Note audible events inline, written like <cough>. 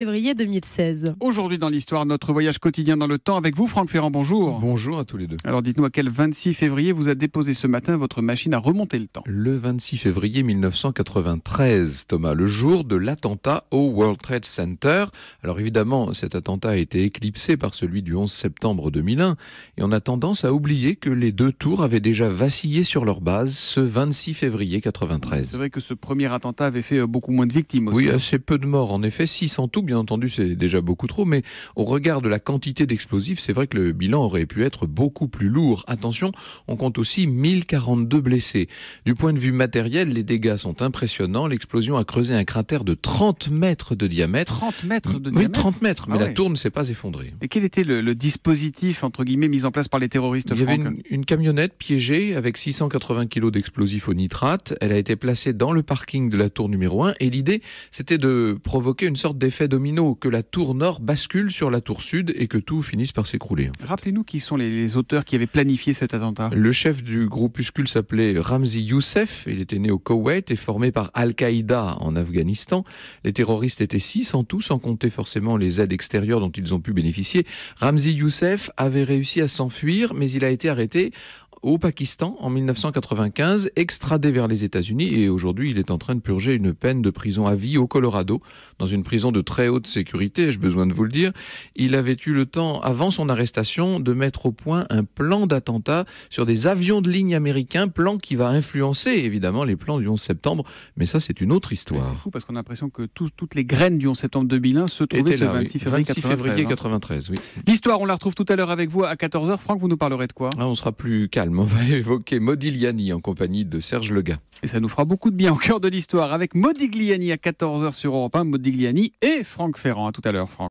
février 2016. Aujourd'hui dans l'histoire, notre voyage quotidien dans le temps avec vous, Franck Ferrand, bonjour. Bonjour à tous les deux. Alors dites nous à quel 26 février vous a déposé ce matin votre machine à remonter le temps Le 26 février 1993, Thomas, le jour de l'attentat au World Trade Center. Alors évidemment, cet attentat a été éclipsé par celui du 11 septembre 2001 et on a tendance à oublier que les deux tours avaient déjà vacillé sur leur base ce 26 février 93. C'est vrai que ce premier attentat avait fait euh, beaucoup moins de victimes aussi. Oui, assez peu de morts. En effet, 600 tout bien entendu c'est déjà beaucoup trop, mais au regard de la quantité d'explosifs, c'est vrai que le bilan aurait pu être beaucoup plus lourd. Attention, on compte aussi 1042 blessés. Du point de vue matériel, les dégâts sont impressionnants. L'explosion a creusé un cratère de 30 mètres de diamètre. 30 mètres de diamètre Oui, 30 mètres, mais ah la tour ne s'est pas effondrée. Et quel était le, dispositif, entre guillemets, mis en place par les terroristes Il y avait une, une camionnette piégée avec 680 kg d'explosifs au nitrate. Elle a été placée dans le parking de la tour numéro 1 et l'idée, c'était de provoquer une sorte d'effet de que la tour nord bascule sur la tour sud et que tout finisse par s'écrouler. Rappelez-nous qui sont les, auteurs qui avaient planifié cet attentat. Le chef du groupuscule s'appelait Ramzi Youssef. Il était né au Koweït et formé par Al-Qaïda en Afghanistan. Les terroristes étaient six en tout, sans compter forcément les aides extérieures dont ils ont pu bénéficier. Ramzi Youssef avait réussi à s'enfuir, mais il a été arrêté au Pakistan en 1995, extradé vers les États-Unis et aujourd'hui il est en train de purger une peine de prison à vie au Colorado, dans une prison de très haute sécurité, j'ai besoin de vous le dire. Il avait eu le temps, avant son arrestation, de mettre au point un plan d'attentat sur des avions de ligne américains, plan qui va influencer évidemment les plans du 11 septembre, mais ça c'est une autre histoire. C'est fou parce qu'on a l'impression que toutes les graines du 11 septembre 2001 se trouvaient ce 26 février 93. Hein. L'histoire, on la retrouve tout à l'heure avec vous à 14h. Franck, vous nous parlerez de quoi ah, On sera plus calme. On <laughs> va évoquer Modigliani en compagnie de Serge Lega. Et ça nous fera beaucoup de bien au cœur de l'histoire avec Modigliani à 14h sur Europe 1, Modigliani et Franck Ferrand. À tout à l'heure, Franck.